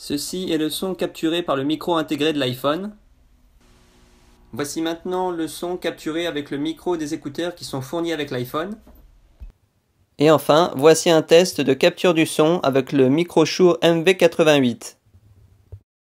Ceci est le son capturé par le micro intégré de l'iPhone. Voici maintenant le son capturé avec le micro des écouteurs qui sont fournis avec l'iPhone. Et enfin, voici un test de capture du son avec le micro Shure MV88.